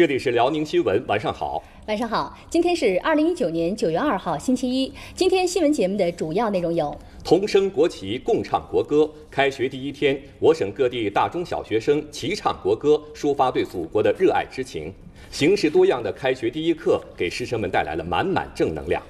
这里是辽宁新闻，晚上好，晚上好。今天是二零一九年九月二号，星期一。今天新闻节目的主要内容有：同升国旗，共唱国歌。开学第一天，我省各地大中小学生齐唱国歌，抒发对祖国的热爱之情。形式多样的开学第一课，给师生们带来了满满正能量。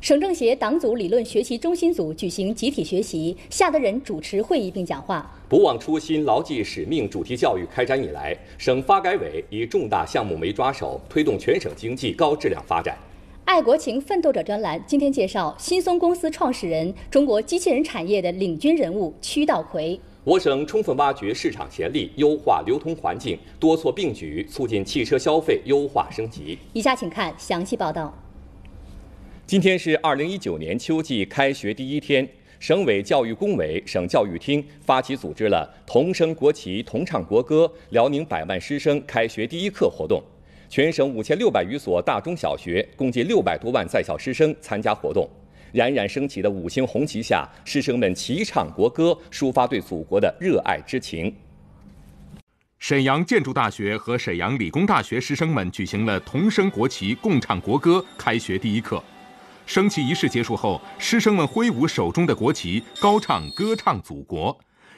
省政协党组理论学习中心组举行集体学习，夏德仁主持会议并讲话。不忘初心，牢记使命主题教育开展以来，省发改委以重大项目为抓手，推动全省经济高质量发展。爱国情奋斗者专栏今天介绍新松公司创始人、中国机器人产业的领军人物屈道奎。我省充分挖掘市场潜力，优化流通环境，多措并举促进汽车消费优化升级。以下请看详细报道。今天是二零一九年秋季开学第一天，省委教育工委、省教育厅发起组织了“同升国旗，同唱国歌”辽宁百万师生开学第一课活动。全省五千六百余所大中小学，共计六百多万在校师生参加活动。冉冉升起的五星红旗下，师生们齐唱国歌，抒发对祖国的热爱之情。沈阳建筑大学和沈阳理工大学师生们举行了“同升国旗，共唱国歌”开学第一课。升旗仪式结束后，师生们挥舞手中的国旗，高唱《歌唱祖国》。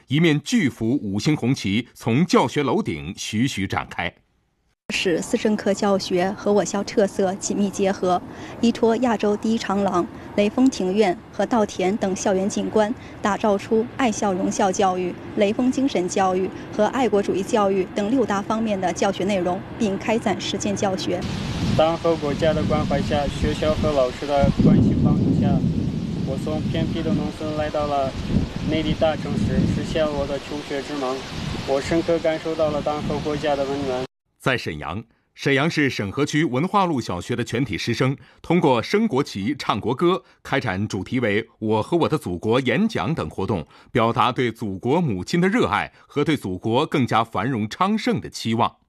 一面巨幅五星红旗从教学楼顶徐徐展开。使思政课教学和我校特色紧密结合，依托亚洲第一长廊、雷锋庭院和稻田等校园景观，打造出爱校荣校教育、雷锋精神教育和爱国主义教育等六大方面的教学内容，并开展实践教学。党和国家的关怀下，学校和老师的关心帮助下，我从偏僻的农村来到了内地大城市，实现我的求学之梦。我深刻感受到了党和国家的温暖。在沈阳，沈阳市沈河区文化路小学的全体师生通过升国旗、唱国歌，开展主题为“我和我的祖国”演讲等活动，表达对祖国母亲的热爱和对祖国更加繁荣昌盛的期望。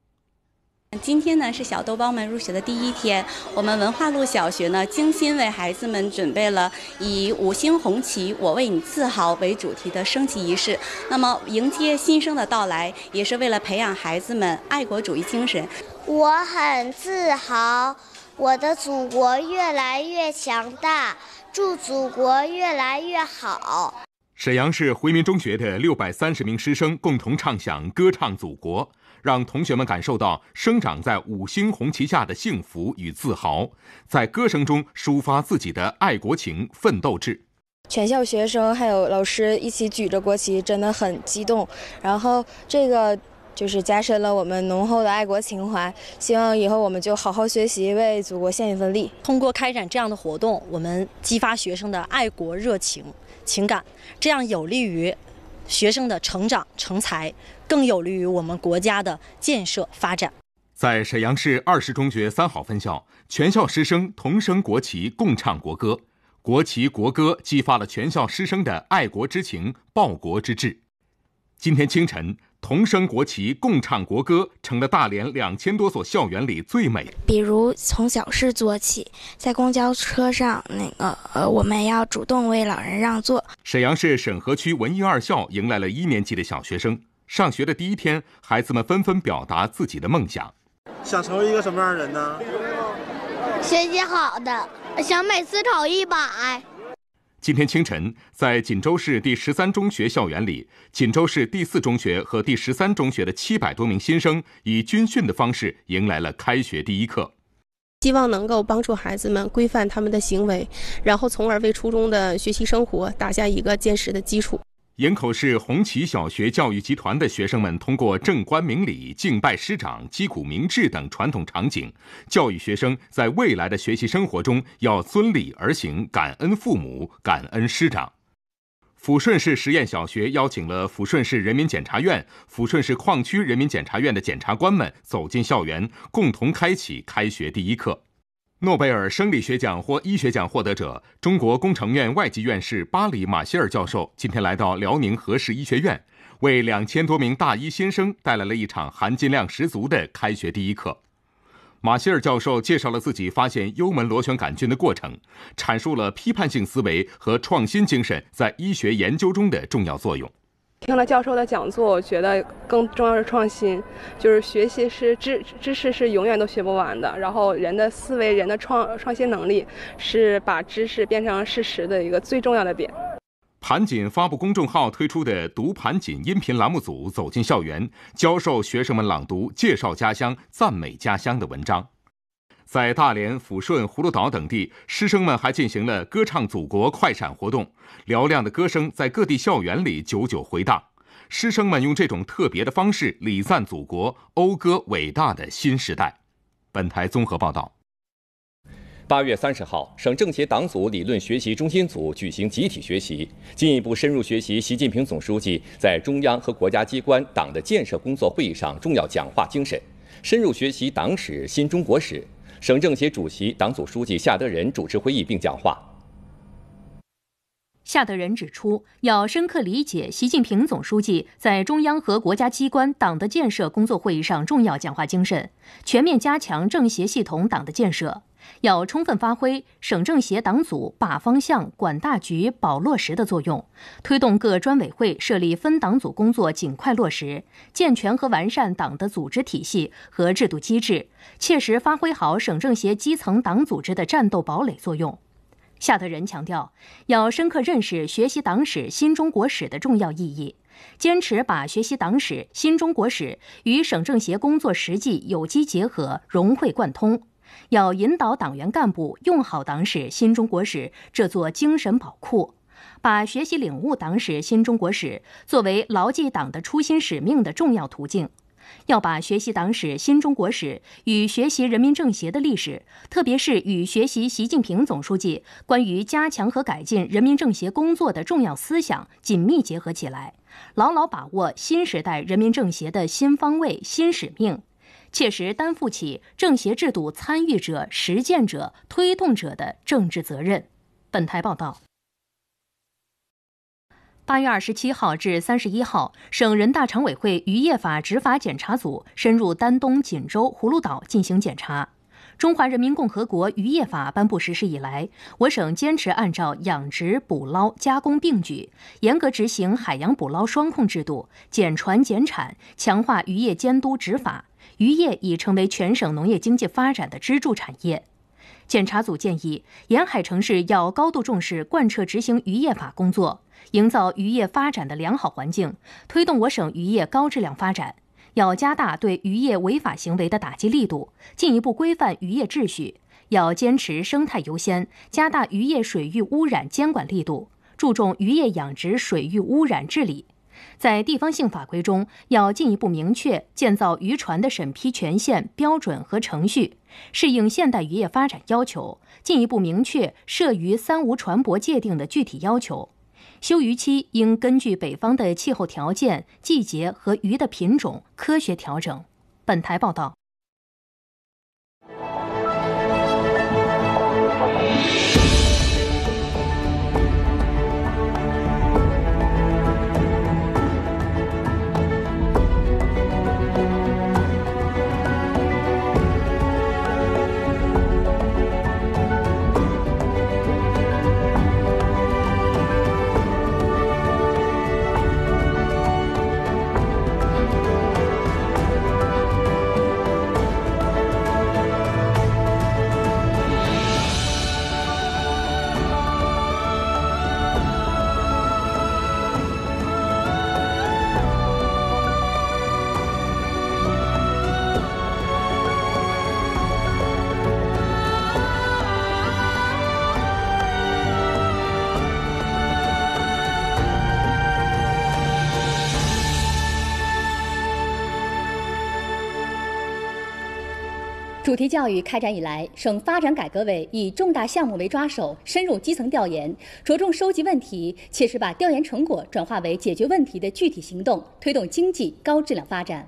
今天呢是小豆包们入学的第一天，我们文化路小学呢精心为孩子们准备了以“五星红旗，我为你自豪”为主题的升旗仪式。那么，迎接新生的到来，也是为了培养孩子们爱国主义精神。我很自豪，我的祖国越来越强大，祝祖国越来越好。沈阳市回民中学的六百三十名师生共同唱响、歌唱祖国。让同学们感受到生长在五星红旗下的幸福与自豪，在歌声中抒发自己的爱国情、奋斗志。全校学生还有老师一起举着国旗，真的很激动。然后这个就是加深了我们浓厚的爱国情怀。希望以后我们就好好学习，为祖国献一份力。通过开展这样的活动，我们激发学生的爱国热情、情感，这样有利于。学生的成长成才，更有利于我们国家的建设发展。在沈阳市二十中学三好分校，全校师生同升国旗，共唱国歌。国旗国歌激发了全校师生的爱国之情、报国之志。今天清晨。同升国旗，共唱国歌，成了大连两千多所校园里最美比如从小事做起，在公交车上，那个呃，我们要主动为老人让座。沈阳市沈河区文艺二校迎来了一年级的小学生，上学的第一天，孩子们纷纷表达自己的梦想。想成为一个什么样的人呢？学习好的，想每次考一百。今天清晨，在锦州市第十三中学校园里，锦州市第四中学和第十三中学的七百多名新生以军训的方式迎来了开学第一课。希望能够帮助孩子们规范他们的行为，然后从而为初中的学习生活打下一个坚实的基础。营口市红旗小学教育集团的学生们通过正官明礼、敬拜师长、击鼓鸣志等传统场景，教育学生在未来的学习生活中要遵礼而行、感恩父母、感恩师长。抚顺市实验小学邀请了抚顺市人民检察院、抚顺市矿区人民检察院的检察官们走进校园，共同开启开学第一课。诺贝尔生理学奖或医学奖获得者、中国工程院外籍院士巴里·马歇尔教授今天来到辽宁何氏医学院，为两千多名大一新生带来了一场含金量十足的开学第一课。马歇尔教授介绍了自己发现幽门螺旋杆菌的过程，阐述了批判性思维和创新精神在医学研究中的重要作用。听了教授的讲座，我觉得更重要是创新，就是学习是知知识是永远都学不完的，然后人的思维、人的创创新能力是把知识变成事实的一个最重要的点。盘锦发布公众号推出的“读盘锦”音频栏目组走进校园，教授学生们朗读介绍家乡、赞美家乡的文章。在大连、抚顺、葫芦岛等地，师生们还进行了歌唱祖国快闪活动。嘹亮的歌声在各地校园里久久回荡。师生们用这种特别的方式礼赞祖国，讴歌伟大的新时代。本台综合报道。八月三十号，省政协党组理论学习中心组举行集体学习，进一步深入学习习近平总书记在中央和国家机关党的建设工作会议上重要讲话精神，深入学习党史、新中国史。省政协主席、党组书记夏德仁主持会议并讲话。夏德仁指出，要深刻理解习近平总书记在中央和国家机关党的建设工作会议上重要讲话精神，全面加强政协系统党的建设。要充分发挥省政协党组把方向、管大局、保落实的作用，推动各专委会设立分党组工作尽快落实，健全和完善党的组织体系和制度机制，切实发挥好省政协基层党组织的战斗堡垒作用。夏德仁强调，要深刻认识学习党史、新中国史的重要意义，坚持把学习党史、新中国史与省政协工作实际有机结合、融会贯通。要引导党员干部用好党史、新中国史这座精神宝库，把学习领悟党史、新中国史作为牢记党的初心使命的重要途径。要把学习党史、新中国史与学习人民政协的历史，特别是与学习习近平总书记关于加强和改进人民政协工作的重要思想紧密结合起来，牢牢把握新时代人民政协的新方位、新使命，切实担负起政协制度参与者、实践者、推动者的政治责任。本台报道。八月二十七号至三十一号，省人大常委会渔业法执法检查组深入丹东、锦州、葫芦岛进行检查。中华人民共和国渔业法颁布实施以来，我省坚持按照养殖、捕捞、加工并举，严格执行海洋捕捞双控制度，减船减产，强化渔业监督执法，渔业已成为全省农业经济发展的支柱产业。检查组建议，沿海城市要高度重视贯彻执行渔业法工作，营造渔业发展的良好环境，推动我省渔业高质量发展。要加大对渔业违法行为的打击力度，进一步规范渔业秩序。要坚持生态优先，加大渔业水域污染监管力度，注重渔业养殖水域污染治理。在地方性法规中，要进一步明确建造渔船的审批权限、标准和程序，适应现代渔业发展要求；进一步明确涉渔“三无”船舶界定的具体要求。休渔期应根据北方的气候条件、季节和鱼的品种科学调整。本台报道。主题教育开展以来，省发展改革委以重大项目为抓手，深入基层调研，着重收集问题，切实把调研成果转化为解决问题的具体行动，推动经济高质量发展。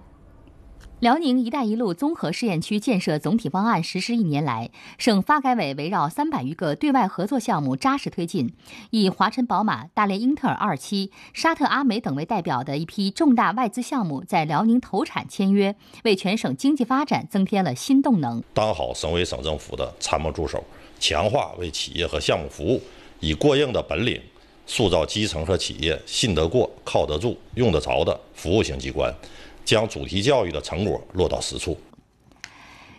辽宁“一带一路”综合试验区建设总体方案实施一年来，省发改委围绕三百余个对外合作项目扎实推进，以华晨宝马、大连英特尔二期、沙特阿美等为代表的一批重大外资项目在辽宁投产签约，为全省经济发展增添了新动能。当好省委省政府的参谋助手，强化为企业和项目服务，以过硬的本领，塑造基层和企业信得过、靠得住、用得着的服务型机关。将主题教育的成果落到实处。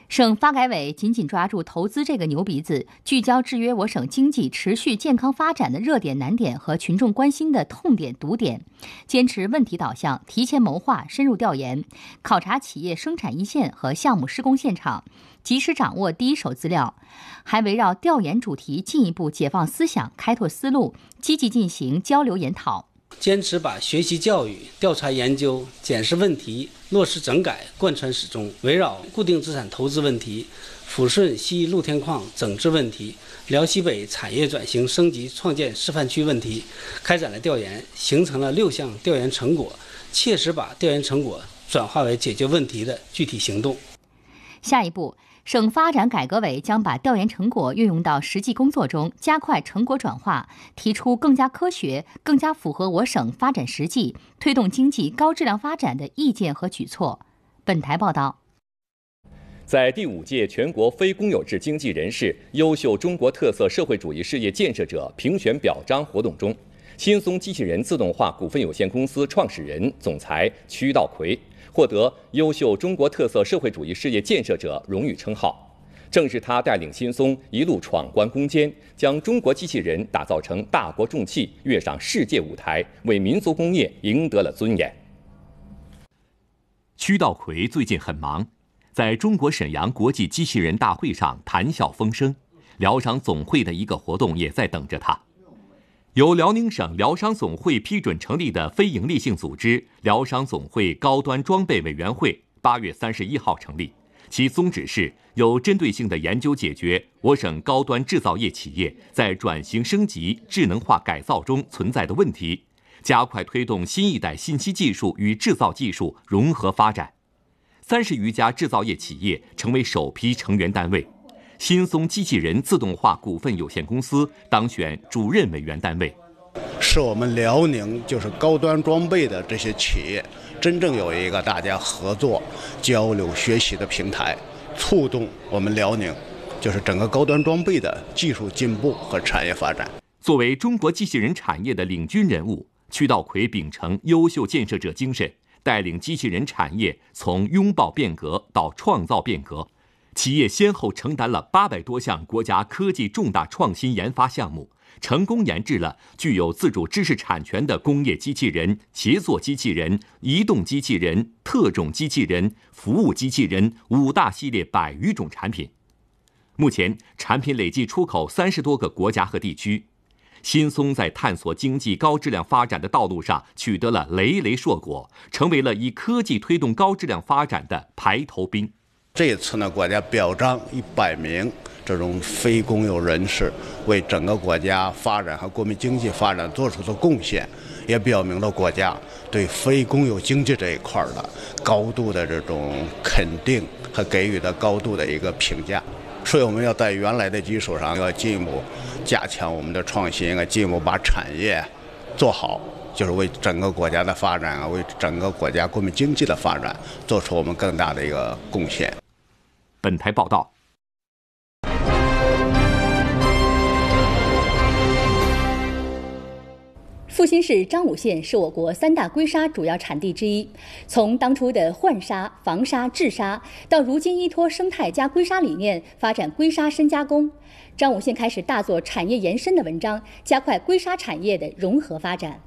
省发改委紧紧抓住投资这个牛鼻子，聚焦制约我省经济持续健康发展的热点、难点和群众关心的痛点、堵点，坚持问题导向，提前谋划、深入调研，考察企业生产一线和项目施工现场，及时掌握第一手资料。还围绕调研主题，进一步解放思想、开拓思路，积极进行交流研讨。坚持把学习教育、调查研究、检视问题、落实整改贯穿始终，围绕固定资产投资问题、抚顺西露天矿整治问题、辽西北产业转型升级创建示范区问题，开展了调研，形成了六项调研成果，切实把调研成果转化为解决问题的具体行动。下一步，省发展改革委将把调研成果运用到实际工作中，加快成果转化，提出更加科学、更加符合我省发展实际、推动经济高质量发展的意见和举措。本台报道，在第五届全国非公有制经济人士优秀中国特色社会主义事业建设者评选表彰活动中，新松机器人自动化股份有限公司创始人、总裁曲道奎。获得优秀中国特色社会主义事业建设者荣誉称号，正是他带领新松一路闯关攻坚，将中国机器人打造成大国重器，跃上世界舞台，为民族工业赢得了尊严。屈道奎最近很忙，在中国沈阳国际机器人大会上谈笑风生，疗伤总会的一个活动也在等着他。由辽宁省辽商总会批准成立的非营利性组织——辽商总会高端装备委员会，八月三十一号成立。其宗旨是有针对性的研究解决我省高端制造业企业在转型升级、智能化改造中存在的问题，加快推动新一代信息技术与制造技术融合发展。三十余家制造业企业成为首批成员单位。新松机器人自动化股份有限公司当选主任委员单位，是我们辽宁就是高端装备的这些企业，真正有一个大家合作、交流、学习的平台，促动我们辽宁就是整个高端装备的技术进步和产业发展。作为中国机器人产业的领军人物，曲道奎秉承优秀建设者精神，带领机器人产业从拥抱变革到创造变革。企业先后承担了八百多项国家科技重大创新研发项目，成功研制了具有自主知识产权的工业机器人、协作机器人、移动机器人、特种机器人、服务机器人五大系列百余种产品。目前，产品累计出口三十多个国家和地区。新松在探索经济高质量发展的道路上取得了累累硕果，成为了以科技推动高质量发展的排头兵。这一次呢，国家表彰一百名这种非公有人士为整个国家发展和国民经济发展做出的贡献，也表明了国家对非公有经济这一块的高度的这种肯定和给予的高度的一个评价。所以，我们要在原来的基础上，要进一步加强我们的创新啊，进一步把产业做好，就是为整个国家的发展啊，为整个国家国民经济的发展做出我们更大的一个贡献。本台报道。阜新市彰武县是我国三大硅砂主要产地之一。从当初的换砂、防砂、制砂，到如今依托生态加硅砂理念发展硅砂深加工，彰武县开始大做产业延伸的文章，加快硅砂产业的融合发展。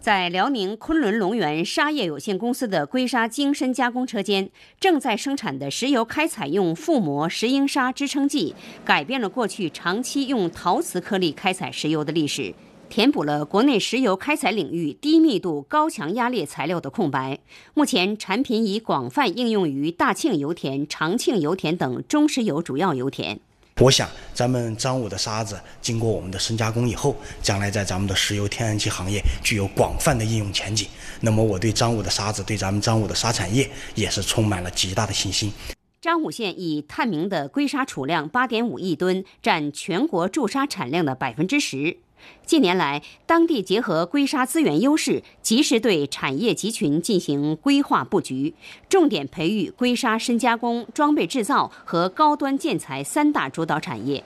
在辽宁昆仑龙源沙业有限公司的硅砂精深加工车间，正在生产的石油开采用覆膜石英砂支撑剂，改变了过去长期用陶瓷颗粒开采石油的历史，填补了国内石油开采领域低密度高强压裂材料的空白。目前，产品已广泛应用于大庆油田、长庆油田等中石油主要油田。我想，咱们张武的沙子经过我们的深加工以后，将来在咱们的石油、天然气行业具有广泛的应用前景。那么，我对张武的沙子，对咱们张武的沙产业，也是充满了极大的信心。张武县已探明的硅砂储量八点五亿吨，占全国注砂产量的百分之十。近年来，当地结合龟砂资源优势，及时对产业集群进行规划布局，重点培育龟砂深加工、装备制造和高端建材三大主导产业。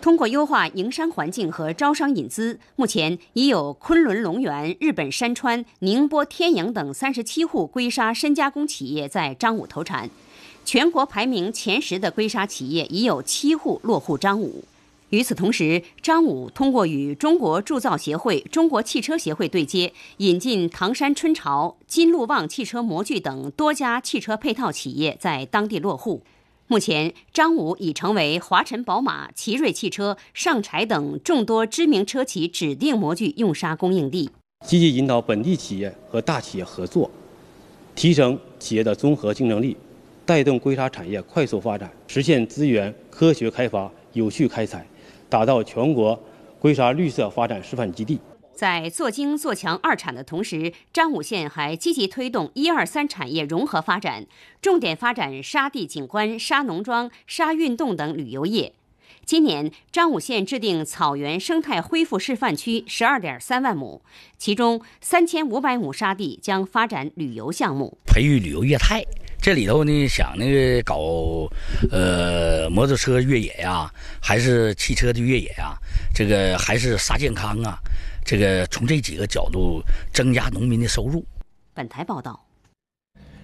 通过优化营商环境和招商引资，目前已有昆仑龙源、日本山川、宁波天阳等三十七户龟砂深加工企业在张武投产。全国排名前十的龟砂企业已有七户落户张武。与此同时，张武通过与中国铸造协会、中国汽车协会对接，引进唐山春潮、金路旺汽车模具等多家汽车配套企业在当地落户。目前，张武已成为华晨宝马、奇瑞汽车、上柴等众多知名车企指定模具用砂供应地。积极引导本地企业和大企业合作，提升企业的综合竞争力，带动硅砂产业快速发展，实现资源科学开发、有序开采。打造全国硅沙绿色发展示范基地。在做精做强二产的同时，张武县还积极推动一二三产业融合发展，重点发展沙地景观、沙农庄、沙运动等旅游业。今年，张武县制定草原生态恢复示范区十二点三万亩，其中三千五百亩沙地将发展旅游项目，培育旅游业态。这里头呢，想那个搞呃摩托车越野呀，还是汽车的越野呀？这个还是啥健康啊？这个从这几个角度增加农民的收入。本台报道。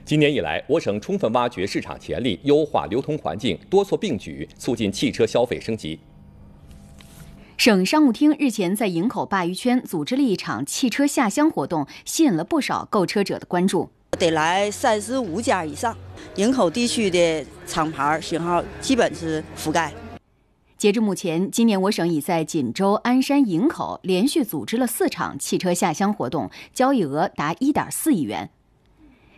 今年以来，我省充分挖掘市场潜力，优化流通环境，多措并举，促进汽车消费升级。省商务厅日前在营口鲅鱼圈组织了一场汽车下乡活动，吸引了不少购车者的关注。得来三十五家以上，营口地区的厂牌型号基本是覆盖。截至目前，今年我省已在锦州、鞍山、营口连续组织了四场汽车下乡活动，交易额达一点四亿元。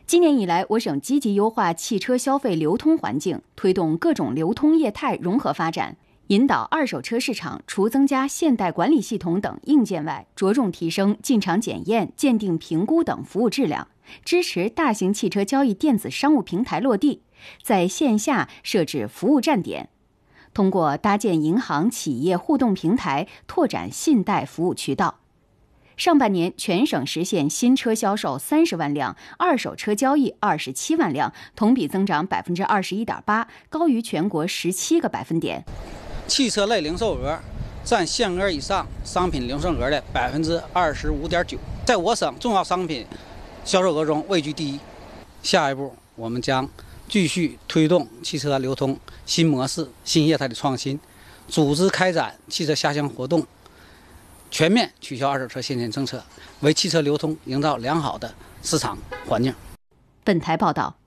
今年以来，我省积极优化汽车消费流通环境，推动各种流通业态融合发展，引导二手车市场除增加现代管理系统等硬件外，着重提升进场检验、鉴定、评估等服务质量。支持大型汽车交易电子商务平台落地，在线下设置服务站点，通过搭建银行企业互动平台拓展信贷服务渠道。上半年，全省实现新车销售三十万辆，二手车交易二十七万辆，同比增长百分之二十一点八，高于全国十七个百分点。汽车类零售额占限额以上商品零售额的百分之二十五点九，在我省重要商品。销售额中位居第一。下一步，我们将继续推动汽车流通新模式、新业态的创新，组织开展汽车下乡活动，全面取消二手车限电政策，为汽车流通营造良好的市场环境。本台报道。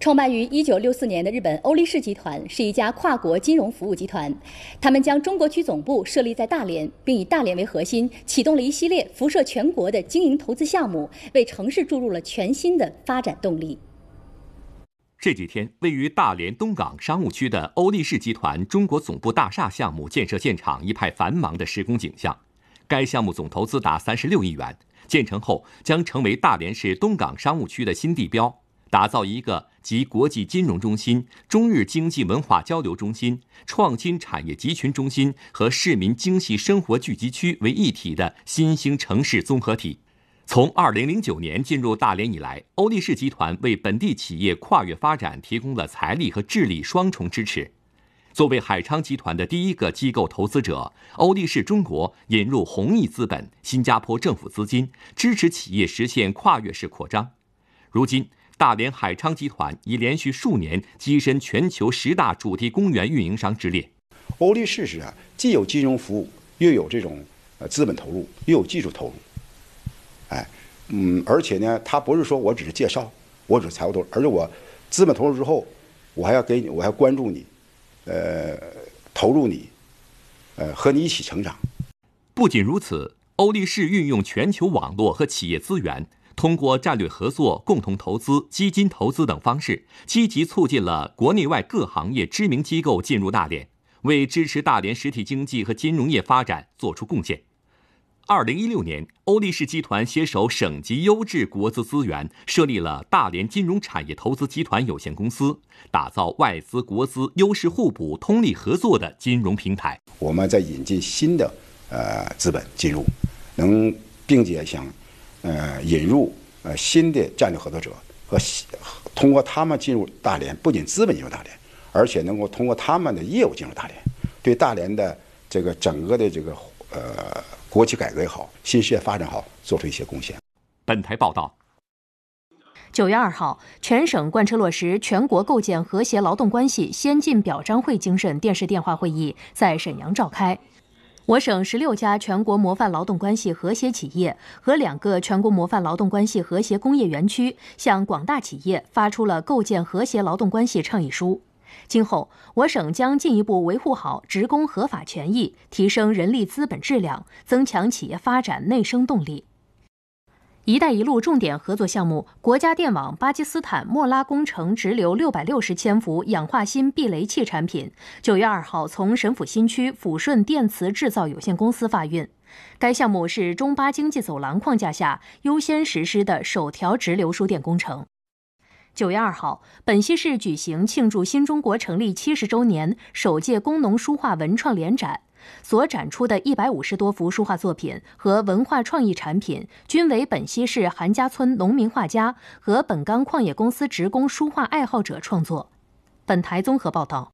创办于1964年的日本欧力士集团是一家跨国金融服务集团，他们将中国区总部设立在大连，并以大连为核心，启动了一系列辐射全国的经营投资项目，为城市注入了全新的发展动力。这几天，位于大连东港商务区的欧力士集团中国总部大厦项目建设现场一派繁忙的施工景象。该项目总投资达36亿元，建成后将成为大连市东港商务区的新地标，打造一个。及国际金融中心、中日经济文化交流中心、创新产业集群中心和市民精细生活聚集区为一体的新兴城市综合体。从二零零九年进入大连以来，欧力士集团为本地企业跨越发展提供了财力和智力双重支持。作为海昌集团的第一个机构投资者，欧力士中国引入弘毅资本、新加坡政府资金，支持企业实现跨越式扩张。如今。大连海昌集团已连续数年跻身全球十大主题公园运营商之列。欧力士是啊，既有金融服务，又有这种呃资本投入，又有技术投入。哎，嗯，而且呢，他不是说我只是介绍，我只是财务投入，而且我资本投入之后，我还要给你，我还要关注你，呃，投入你，呃，和你一起成长。不仅如此，欧力士运用全球网络和企业资源。通过战略合作、共同投资基金投资等方式，积极促进了国内外各行业知名机构进入大连，为支持大连实体经济和金融业发展做出贡献。二零一六年，欧力士集团携手省级优质国资资源，设立了大连金融产业投资集团有限公司，打造外资国资优势互补、通力合作的金融平台。我们在引进新的呃资本进入，能并且想。呃，引入呃新的战略合作者和通过他们进入大连，不仅资本进入大连，而且能够通过他们的业务进入大连，对大连的这个整个的这个呃国企改革也好，新事业发展好做出一些贡献。本台报道，九月二号，全省贯彻落实全国构建和谐劳动关系先进表彰会精神电视电话会议在沈阳召开。我省十六家全国模范劳动关系和谐企业和两个全国模范劳动关系和谐工业园区向广大企业发出了构建和谐劳动关系倡议书。今后，我省将进一步维护好职工合法权益，提升人力资本质量，增强企业发展内生动力。“一带一路”重点合作项目，国家电网巴基斯坦莫拉工程直流六百六十千伏氧化锌避雷器产品，九月二号从神府新区抚顺电磁制造有限公司发运。该项目是中巴经济走廊框架下优先实施的首条直流输电工程。九月二号，本溪市举行庆祝新中国成立七十周年首届工农书画文创联展。所展出的一百五十多幅书画作品和文化创意产品，均为本溪市韩家村农民画家和本钢矿业公司职工书画爱好者创作。本台综合报道。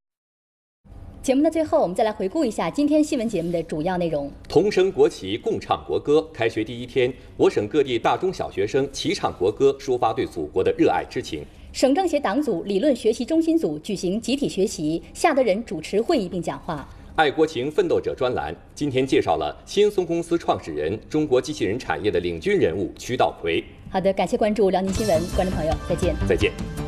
节目的最后，我们再来回顾一下今天新闻节目的主要内容。同升国旗，共唱国歌。开学第一天，我省各地大中小学生齐唱国歌，抒发对祖国的热爱之情。省政协党组理论学习中心组举行集体学习，夏德仁主持会议并讲话。爱国情奋斗者专栏今天介绍了新松公司创始人、中国机器人产业的领军人物曲道奎。好的，感谢关注辽宁新闻，观众朋友，再见。再见。